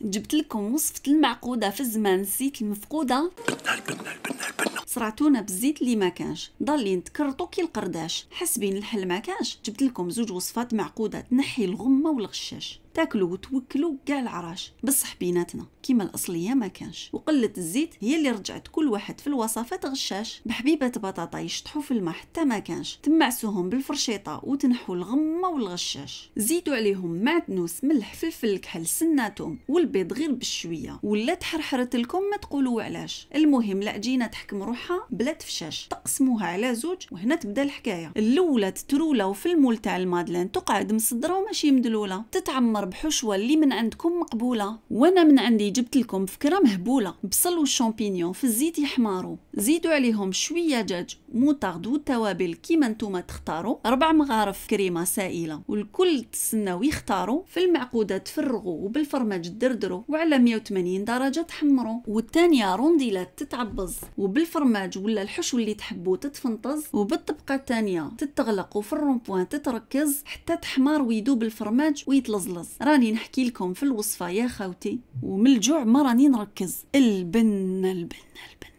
جبت لكم وصفة المعقودة في الزمان نسيت المفقودة صرعتونا بالزيت اللي ما كانش ضالين تكرطو كي القرداش حسبين الحل ما كانش جبت لكم زوج وصفات معقودة تنحي الغمة والغشاش تاكلوا وتوكلوا كاع العراش بصح بيناتنا كيما الاصليه ما كانش وقله الزيت هي اللي رجعت كل واحد في الوصفات غشاش بحبيبه بطاطا يشطحوا في الماء حتى ما كانش تمعسوهم بالفرشيطه وتنحوا الغمه والغشاش زيدوا عليهم معدنوس ملح فلفل الكحل سناتهم والبيض غير بالشويه ولا تحرحرت لكم ما تقولوا علاش المهم العجينه تحكم روحها بلا تفشاش تقسموها على زوج وهنا تبدا الحكايه الاولى تترولا وفي المول تاع المادلين تقعد مصدره وماشي مدلوله تتعمر تربحوا شوا اللي من عندكم مقبوله وانا من عندي جبت لكم فكره مهبوله بصل والشامبينيون في الزيت يحمروا زيدوا عليهم شويه دجاج موطارد والتوابل كيما نتوما تختاروا ربع مغارف كريمه سائله والكل تسناو يختاروا في المعقوده تفرغوا وبالفرماج دردروا وعلى 180 درجه تحمروا والثانيه رونديلات تتعبز وبالفرماج ولا الحشو اللي تحبوا تتفنطز وبالطبقه الثانيه تتغلق وفي الرونبوان تتركز حتى تحمر ويدوب الفرماج ويتلزلز راني نحكي لكم في الوصفه يا خاوتي ومن الجوع ما راني نركز البن البن البن